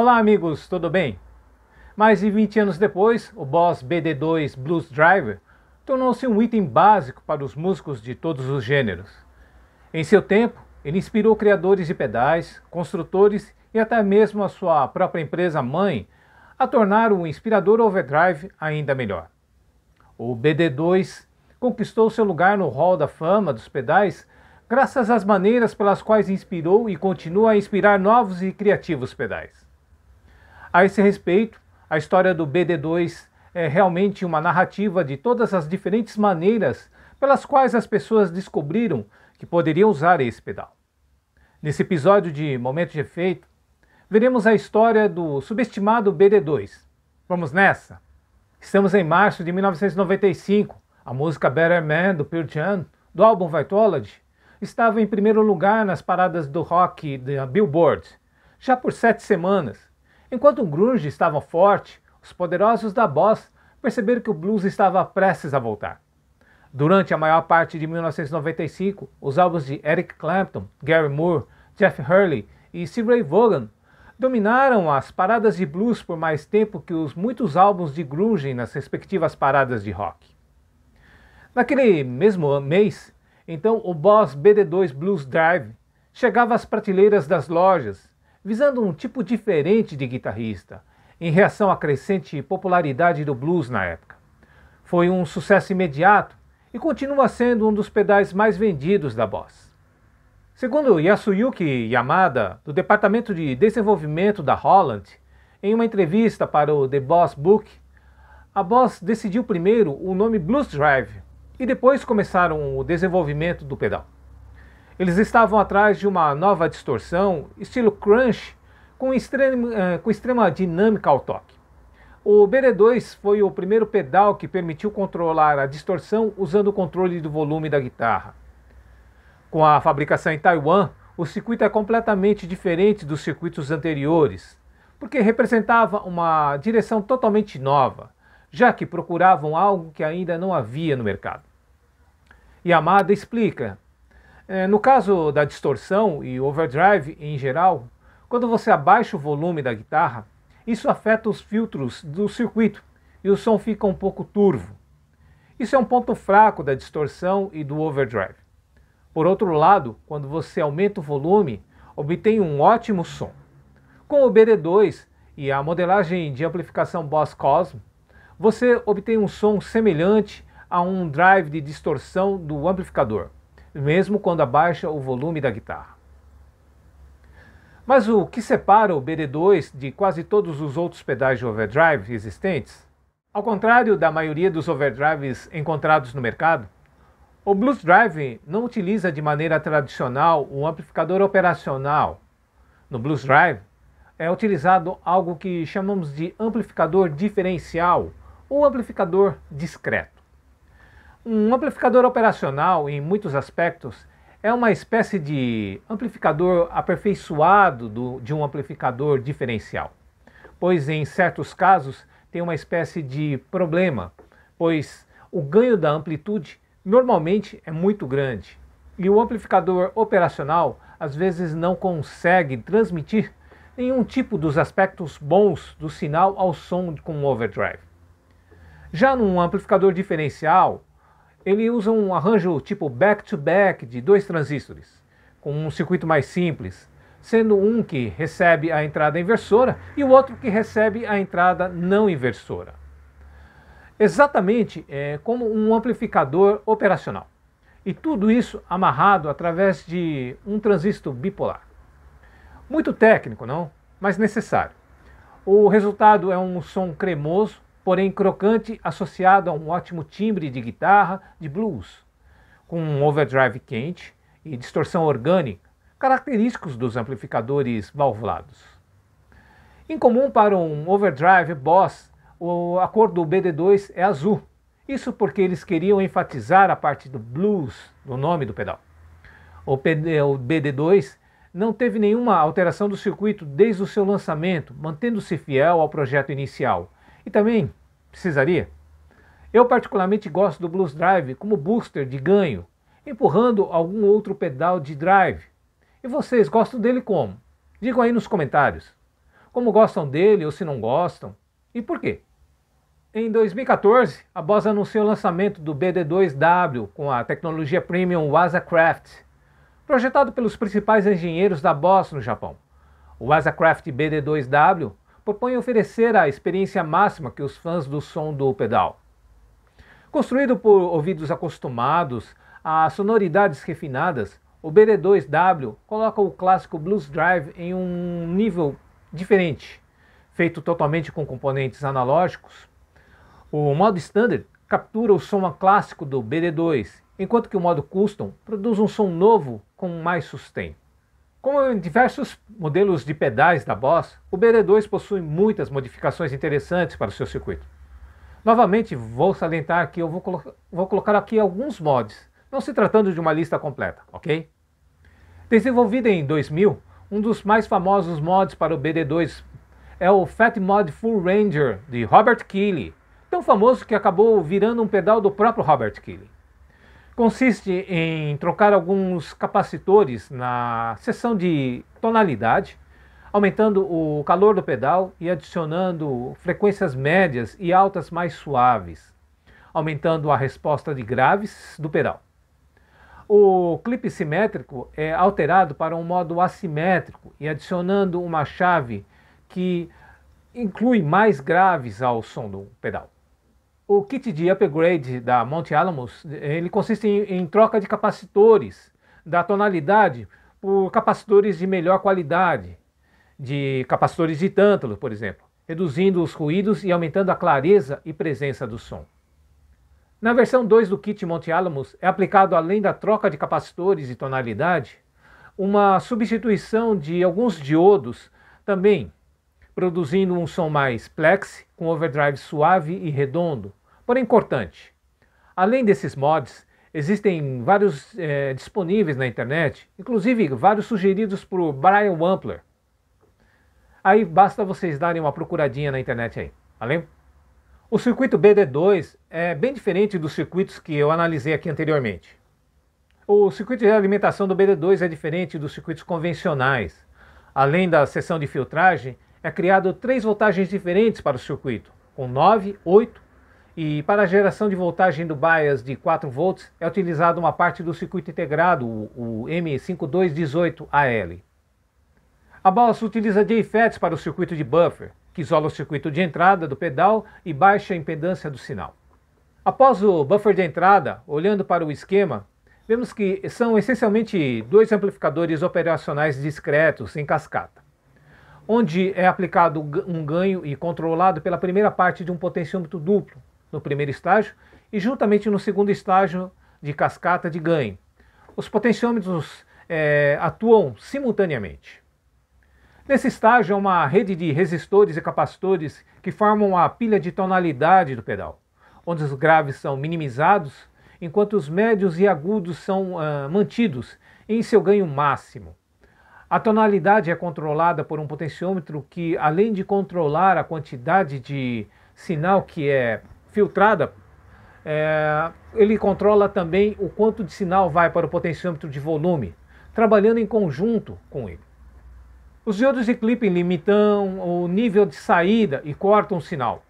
Olá amigos, tudo bem? Mais de 20 anos depois, o Boss BD2 Blues Driver tornou-se um item básico para os músicos de todos os gêneros. Em seu tempo, ele inspirou criadores de pedais, construtores e até mesmo a sua própria empresa mãe a tornar o inspirador overdrive ainda melhor. O BD2 conquistou seu lugar no Hall da Fama dos pedais graças às maneiras pelas quais inspirou e continua a inspirar novos e criativos pedais. A esse respeito, a história do BD2 é realmente uma narrativa de todas as diferentes maneiras pelas quais as pessoas descobriram que poderiam usar esse pedal. Nesse episódio de Momento de Efeito, veremos a história do subestimado BD2. Vamos nessa? Estamos em março de 1995. A música Better Man do Pearl Jam, do álbum Vitology, estava em primeiro lugar nas paradas do rock da Billboard, já por sete semanas, Enquanto o grunge estava forte, os poderosos da Boss perceberam que o blues estava prestes a voltar. Durante a maior parte de 1995, os álbuns de Eric Clapton, Gary Moore, Jeff Hurley e Steve Vaughan dominaram as paradas de blues por mais tempo que os muitos álbuns de grunge nas respectivas paradas de rock. Naquele mesmo mês, então o Boss BD2 Blues Drive chegava às prateleiras das lojas visando um tipo diferente de guitarrista, em reação à crescente popularidade do blues na época. Foi um sucesso imediato e continua sendo um dos pedais mais vendidos da Boss. Segundo Yasuyuki Yamada, do Departamento de Desenvolvimento da Holland, em uma entrevista para o The Boss Book, a Boss decidiu primeiro o nome Blues Drive e depois começaram o desenvolvimento do pedal. Eles estavam atrás de uma nova distorção, estilo crunch, com, extrema, eh, com extrema dinâmica ao toque. O BD2 foi o primeiro pedal que permitiu controlar a distorção usando o controle do volume da guitarra. Com a fabricação em Taiwan, o circuito é completamente diferente dos circuitos anteriores, porque representava uma direção totalmente nova, já que procuravam algo que ainda não havia no mercado. Yamada explica é, no caso da distorção e overdrive em geral, quando você abaixa o volume da guitarra, isso afeta os filtros do circuito e o som fica um pouco turvo. Isso é um ponto fraco da distorção e do overdrive. Por outro lado, quando você aumenta o volume, obtém um ótimo som. Com o BD2 e a modelagem de amplificação Boss Cosmo, você obtém um som semelhante a um drive de distorção do amplificador mesmo quando abaixa o volume da guitarra. Mas o que separa o BD2 de quase todos os outros pedais de overdrive existentes? Ao contrário da maioria dos overdrives encontrados no mercado, o Blues Drive não utiliza de maneira tradicional um amplificador operacional. No Blues Drive é utilizado algo que chamamos de amplificador diferencial ou amplificador discreto. Um amplificador operacional, em muitos aspectos, é uma espécie de amplificador aperfeiçoado do, de um amplificador diferencial, pois em certos casos tem uma espécie de problema, pois o ganho da amplitude normalmente é muito grande e o amplificador operacional às vezes não consegue transmitir nenhum tipo dos aspectos bons do sinal ao som com overdrive. Já num amplificador diferencial, ele usa um arranjo tipo back-to-back -back de dois transistores, com um circuito mais simples, sendo um que recebe a entrada inversora e o outro que recebe a entrada não inversora. Exatamente é, como um amplificador operacional. E tudo isso amarrado através de um transistor bipolar. Muito técnico, não? Mas necessário. O resultado é um som cremoso, porém crocante associado a um ótimo timbre de guitarra de blues, com um overdrive quente e distorção orgânica, característicos dos amplificadores valvulados. Incomum para um overdrive Boss, a cor do BD2 é azul, isso porque eles queriam enfatizar a parte do blues no nome do pedal. O, o BD2 não teve nenhuma alteração do circuito desde o seu lançamento, mantendo-se fiel ao projeto inicial, e também precisaria. Eu particularmente gosto do blues drive como booster de ganho, empurrando algum outro pedal de drive. E vocês gostam dele como? Digam aí nos comentários. Como gostam dele ou se não gostam e por quê? Em 2014, a Boss anunciou o lançamento do BD2W com a tecnologia premium Wasacraft, projetado pelos principais engenheiros da Boss no Japão. O Wasacraft BD2W propõe oferecer a experiência máxima que os fãs do som do pedal. Construído por ouvidos acostumados a sonoridades refinadas, o BD2W coloca o clássico Blues Drive em um nível diferente, feito totalmente com componentes analógicos. O modo standard captura o som clássico do BD2, enquanto que o modo custom produz um som novo com mais sustento. Como em diversos modelos de pedais da Boss, o BD2 possui muitas modificações interessantes para o seu circuito. Novamente, vou salientar que eu vou, colo vou colocar aqui alguns mods, não se tratando de uma lista completa, ok? Desenvolvido em 2000, um dos mais famosos mods para o BD2 é o Fat Mod Full Ranger de Robert Keeley, tão famoso que acabou virando um pedal do próprio Robert Keeley consiste em trocar alguns capacitores na seção de tonalidade, aumentando o calor do pedal e adicionando frequências médias e altas mais suaves, aumentando a resposta de graves do pedal. O clipe simétrico é alterado para um modo assimétrico e adicionando uma chave que inclui mais graves ao som do pedal o kit de upgrade da Monte Alamos ele consiste em, em troca de capacitores da tonalidade por capacitores de melhor qualidade, de capacitores de tântalo, por exemplo, reduzindo os ruídos e aumentando a clareza e presença do som. Na versão 2 do kit Monte Alamos é aplicado, além da troca de capacitores e tonalidade, uma substituição de alguns diodos também, produzindo um som mais plex, com overdrive suave e redondo, porém cortante. Além desses mods, existem vários é, disponíveis na internet, inclusive vários sugeridos por Brian Wampler. Aí basta vocês darem uma procuradinha na internet aí, valeu? Tá o circuito BD2 é bem diferente dos circuitos que eu analisei aqui anteriormente. O circuito de alimentação do BD2 é diferente dos circuitos convencionais. Além da seção de filtragem, é criado três voltagens diferentes para o circuito, com 9, 8 e para a geração de voltagem do bias de 4 volts é utilizada uma parte do circuito integrado, o M5218AL. A balsa utiliza JFETs para o circuito de buffer, que isola o circuito de entrada do pedal e baixa a impedância do sinal. Após o buffer de entrada, olhando para o esquema, vemos que são essencialmente dois amplificadores operacionais discretos em cascata, onde é aplicado um ganho e controlado pela primeira parte de um potenciômetro duplo, no primeiro estágio e juntamente no segundo estágio de cascata de ganho. Os potenciômetros é, atuam simultaneamente. Nesse estágio, é uma rede de resistores e capacitores que formam a pilha de tonalidade do pedal, onde os graves são minimizados, enquanto os médios e agudos são uh, mantidos em seu ganho máximo. A tonalidade é controlada por um potenciômetro que, além de controlar a quantidade de sinal que é filtrada, é, ele controla também o quanto de sinal vai para o potenciômetro de volume, trabalhando em conjunto com ele. Os diodos de clipping limitam o nível de saída e cortam o sinal.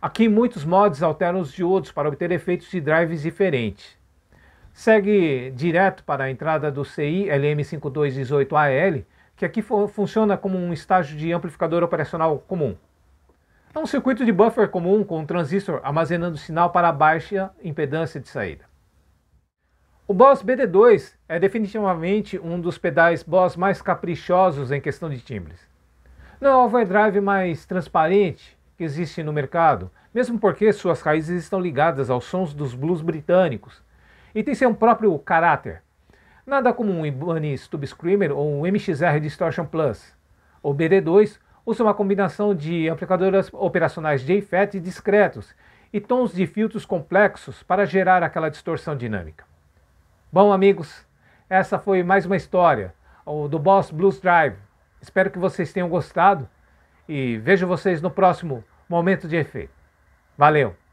Aqui muitos mods alteram os diodos para obter efeitos de drives diferentes. Segue direto para a entrada do CI LM5218AL, que aqui funciona como um estágio de amplificador operacional comum. É um circuito de buffer comum com um transistor armazenando sinal para baixa impedância de saída. O Boss BD2 é definitivamente um dos pedais Boss mais caprichosos em questão de timbres. Não é o overdrive mais transparente que existe no mercado, mesmo porque suas raízes estão ligadas aos sons dos blues britânicos e tem seu próprio caráter. Nada como um Ibanez Tube Screamer ou um MXR Distortion Plus. O BD2 usa uma combinação de amplificadores operacionais JFET discretos e tons de filtros complexos para gerar aquela distorção dinâmica. Bom, amigos, essa foi mais uma história do Boss Blues Drive. Espero que vocês tenham gostado e vejo vocês no próximo Momento de Efeito. Valeu!